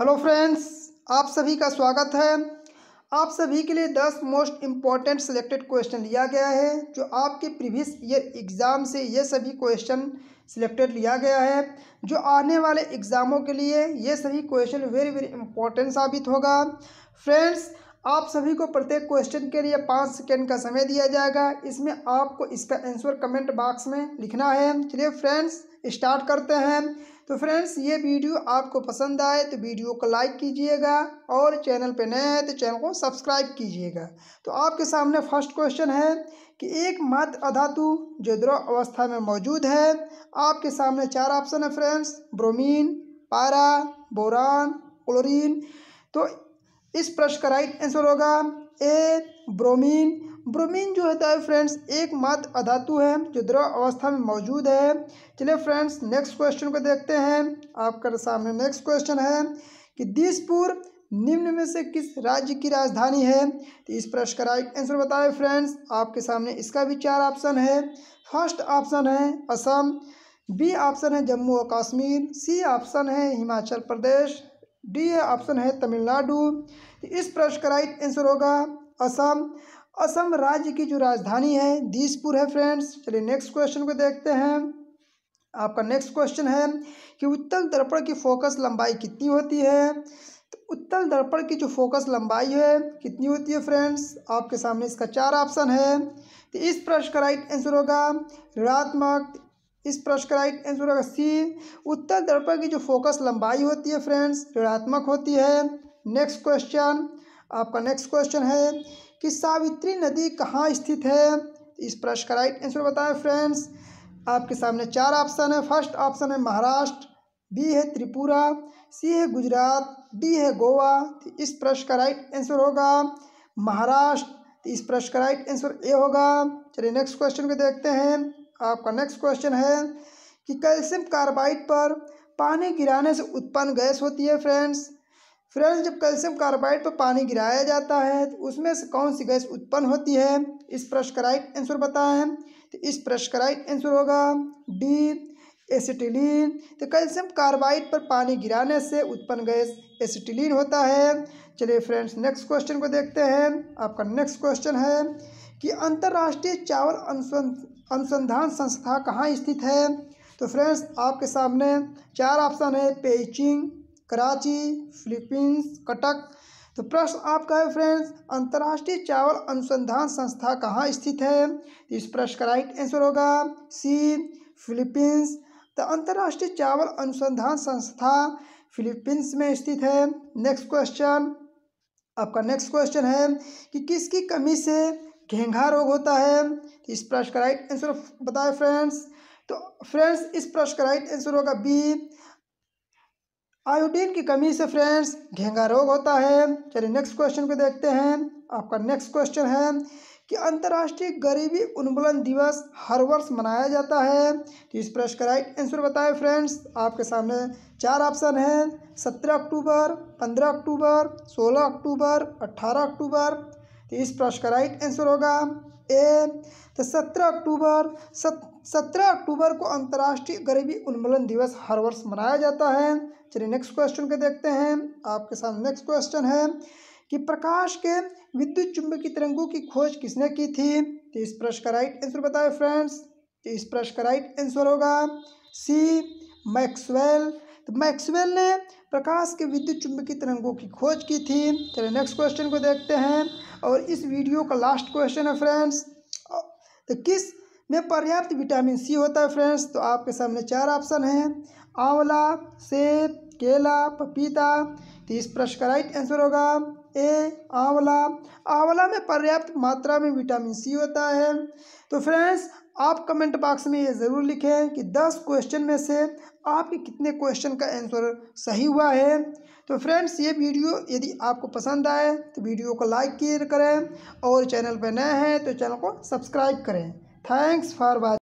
hello friends आप सभी का स्वागत है आप सभी के लिए दस मोस्ट इम्पॉर्टेंट सिलेक्टेड क्वेश्चन लिया गया है जो आपके प्रीवियस ईयर एग्ज़ाम से ये सभी क्वेश्चन सिलेक्टेड लिया गया है जो आने वाले एग्ज़ामों के लिए ये सभी क्वेश्चन वेरी वेरी इम्पॉर्टेंट साबित होगा फ्रेंड्स आप सभी को प्रत्येक क्वेश्चन के लिए पाँच सेकेंड का समय दिया जाएगा इसमें आपको इसका आंसर कमेंट बॉक्स में लिखना है चलिए फ्रेंड्स स्टार्ट करते हैं तो फ्रेंड्स ये वीडियो आपको पसंद आए तो वीडियो को लाइक कीजिएगा और चैनल पर नए हैं तो चैनल को सब्सक्राइब कीजिएगा तो आपके सामने फर्स्ट क्वेश्चन है कि एक मात्र अधातु जो द्रव अवस्था में मौजूद है आपके सामने चार ऑप्शन है फ्रेंड्स ब्रोमीन पारा बोरान क्लोरीन तो इस प्रश्न का राइट आंसर होगा ए ब्रोमीन ब्रोमीन जो होता है फ्रेंड्स एकमात्र अधातु है जो द्रव अवस्था में मौजूद है चलिए फ्रेंड्स नेक्स्ट क्वेश्चन को देखते हैं आपका सामने नेक्स्ट क्वेश्चन है कि दिसपुर निम्न में से किस राज्य की राजधानी है तो इस प्रश्न का राइट आंसर बताएं फ्रेंड्स आपके सामने इसका भी चार ऑप्शन है फर्स्ट ऑप्शन है असम बी ऑप्शन है जम्मू और कश्मीर सी ऑप्शन है हिमाचल प्रदेश डी ऑप्शन है तमिलनाडु तो इस प्रश्न का राइट आंसर होगा असम असम राज्य की जो राजधानी है दीसपुर है फ्रेंड्स चलिए नेक्स्ट क्वेश्चन को देखते हैं आपका नेक्स्ट क्वेश्चन है कि उत्तल दर्पण की फोकस लंबाई कितनी होती है तो उत्तल दर्पण की जो फोकस लंबाई है कितनी होती है फ्रेंड्स आपके सामने इसका चार ऑप्शन है तो इस प्रश्न का राइट आंसर होगा ऋणात्मक इस प्रश्न का राइट आंसर होगा सी उत्तर दर्पण की जो फोकस लंबाई होती है फ्रेंड्स ऋणात्मक होती है नेक्स्ट क्वेश्चन आपका नेक्स्ट क्वेश्चन है कि सावित्री नदी कहाँ स्थित है इस प्रश्न का राइट आंसर बताएं फ्रेंड्स आपके सामने चार ऑप्शन है फर्स्ट ऑप्शन है महाराष्ट्र बी है त्रिपुरा सी है गुजरात डी है गोवा तो इस प्रश्न का राइट आंसर होगा महाराष्ट्र तो इस प्रश्न का राइट आंसर ए होगा चलिए नेक्स्ट क्वेश्चन को देखते हैं आपका नेक्स्ट क्वेश्चन है कि कैल्शियम कार्बाइड पर पानी गिराने से उत्पन्न गैस होती है फ्रेंड्स फ्रेंड्स जब कैल्शियम कार्बाइड पर पानी गिराया जाता है तो उसमें से कौन सी गैस उत्पन्न होती है इस प्रश्न का राइट आंसर बताएं तो इस प्रश्न का राइट आंसर होगा डी एसिटिलीन तो कैल्शियम कार्बाइड पर पानी गिराने से उत्पन्न गैस एसिटिलीन होता है चलिए फ्रेंड्स नेक्स्ट क्वेश्चन को देखते हैं आपका नेक्स्ट क्वेश्चन है कि तो तो अंतर्राष्ट्रीय चावल अनुसंधान संस्था कहाँ स्थित है तो फ्रेंड्स आपके सामने चार ऑप्शन है पेचिंग कराची फिलीपींस कटक तो प्रश्न आपका है फ्रेंड्स अंतर्राष्ट्रीय चावल अनुसंधान संस्था कहाँ स्थित है इस प्रश्न का राइट आंसर होगा सी फिलीपींस तो अंतर्राष्ट्रीय चावल अनुसंधान संस्था फिलीपींस में स्थित है नेक्स्ट क्वेश्चन आपका नेक्स्ट क्वेश्चन है कि किसकी कमी से घेंघा रोग होता है तो इस प्रश्न का राइट आंसर बताए फ्रेंड्स तो फ्रेंड्स इस प्रश्न का राइट आंसर होगा बी आयोडीन की कमी से फ्रेंड्स घेंगा रोग होता है चलिए नेक्स्ट क्वेश्चन को देखते हैं आपका नेक्स्ट क्वेश्चन है कि अंतर्राष्ट्रीय गरीबी उन्मूलन दिवस हर वर्ष मनाया जाता है तो इस प्रश्न का राइट आंसर बताएं फ्रेंड्स आपके सामने चार ऑप्शन हैं सत्रह अक्टूबर पंद्रह अक्टूबर सोलह अक्टूबर अट्ठारह अक्टूबर तो इस प्रश्न का राइट आंसर होगा ए तो सत्रह अक्टूबर सत्रह अक्टूबर को अंतर्राष्ट्रीय गरीबी उन्मूलन दिवस हर वर्ष मनाया जाता है चलिए नेक्स्ट क्वेश्चन को देखते हैं आपके साथ नेक्स्ट क्वेश्चन है कि प्रकाश के विद्युत चुंबकीय तिरंगों की खोज किसने की थी तो इस प्रश्न का राइट आंसर बताए फ्रेंड्स तो इस प्रश्न का राइट आंसर होगा सी मैक्सवेल तो मैक्सवेल ने प्रकाश के विद्युत चुंबकीय तरंगों की खोज की थी चलिए नेक्स्ट क्वेश्चन को देखते हैं और इस वीडियो का लास्ट क्वेश्चन है फ्रेंड्स तो किस में पर्याप्त विटामिन सी होता है फ्रेंड्स तो आपके सामने चार ऑप्शन हैं आंवला सेब केला पपीता तो इस प्रश्न का राइट आंसर होगा ए आंवला आंवला में पर्याप्त मात्रा में विटामिन सी होता है तो फ्रेंड्स आप कमेंट बॉक्स में ये ज़रूर लिखें कि दस क्वेश्चन में से आपके कितने क्वेश्चन का आंसर सही हुआ है तो फ्रेंड्स ये वीडियो यदि आपको पसंद आए तो वीडियो को लाइक किए करें और चैनल पर नए हैं तो चैनल को सब्सक्राइब करें थैंक्स फॉर वॉचिंग